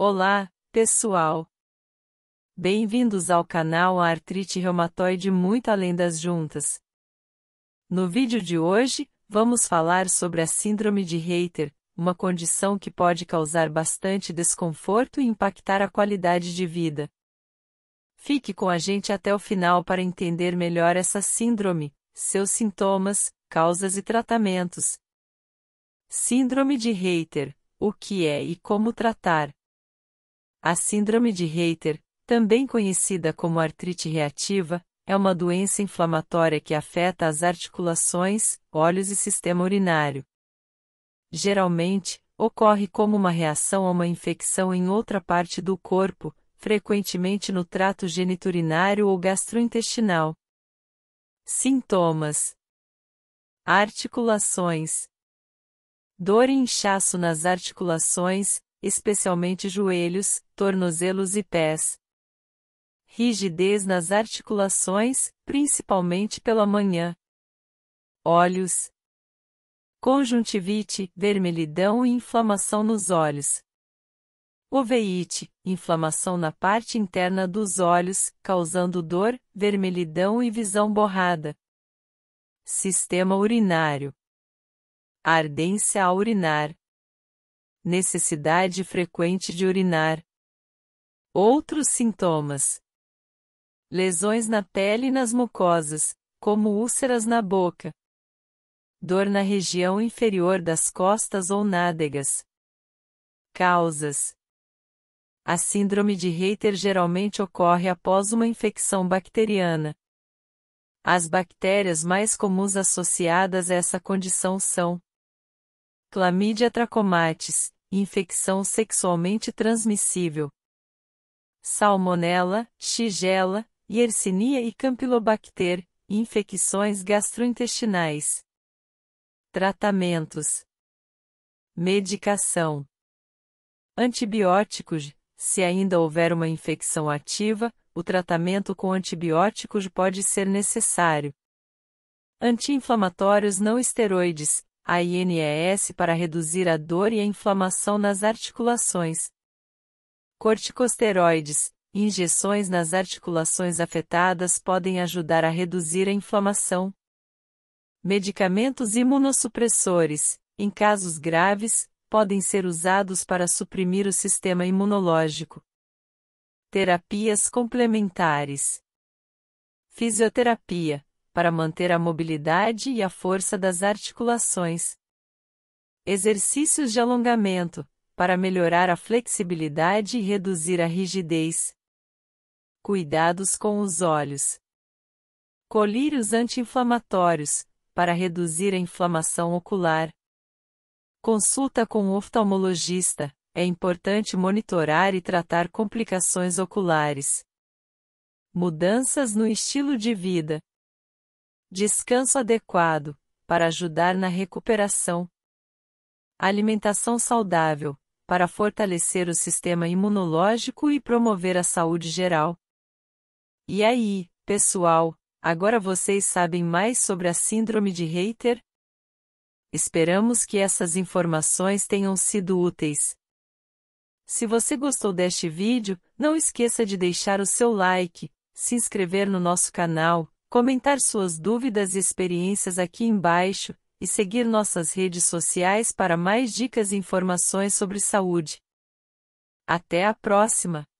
Olá, pessoal! Bem-vindos ao canal Artrite Reumatoide Muito Além das Juntas. No vídeo de hoje, vamos falar sobre a Síndrome de Reiter, uma condição que pode causar bastante desconforto e impactar a qualidade de vida. Fique com a gente até o final para entender melhor essa síndrome, seus sintomas, causas e tratamentos. Síndrome de Reiter: o que é e como tratar? A síndrome de Reiter, também conhecida como artrite reativa, é uma doença inflamatória que afeta as articulações, olhos e sistema urinário. Geralmente, ocorre como uma reação a uma infecção em outra parte do corpo, frequentemente no trato geniturinário ou gastrointestinal. Sintomas: Articulações. Dor e inchaço nas articulações, especialmente joelhos, tornozelos e pés. Rigidez nas articulações, principalmente pela manhã. Olhos. Conjuntivite, vermelhidão e inflamação nos olhos. Oveite, inflamação na parte interna dos olhos, causando dor, vermelhidão e visão borrada. Sistema urinário. Ardência ao urinar, necessidade frequente de urinar. Outros sintomas: lesões na pele e nas mucosas, como úlceras na boca, dor na região inferior das costas ou nádegas. Causas: A síndrome de Reiter geralmente ocorre após uma infecção bacteriana. As bactérias mais comuns associadas a essa condição são clamídia trachomatis, infecção sexualmente transmissível. Salmonella, Shigella, Yersinia e Campylobacter, infecções gastrointestinais. Tratamentos: Medicação: Antibióticos. Se ainda houver uma infecção ativa, o tratamento com antibióticos pode ser necessário. Anti-inflamatórios não esteroides, a INES para reduzir a dor e a inflamação nas articulações. Corticosteroides, injeções nas articulações afetadas podem ajudar a reduzir a inflamação. Medicamentos imunossupressores, em casos graves, podem ser usados para suprimir o sistema imunológico. Terapias complementares. Fisioterapia para manter a mobilidade e a força das articulações. Exercícios de alongamento, para melhorar a flexibilidade e reduzir a rigidez. Cuidados com os olhos. Colírios anti-inflamatórios, para reduzir a inflamação ocular. Consulta com o oftalmologista. É importante monitorar e tratar complicações oculares. Mudanças no estilo de vida. Descanso adequado para ajudar na recuperação. Alimentação saudável para fortalecer o sistema imunológico e promover a saúde geral. E aí, pessoal, agora vocês sabem mais sobre a Síndrome de Reiter? Esperamos que essas informações tenham sido úteis. Se você gostou deste vídeo, não esqueça de deixar o seu like, se inscrever no nosso canal comentar suas dúvidas e experiências aqui embaixo, e seguir nossas redes sociais para mais dicas e informações sobre saúde. Até a próxima!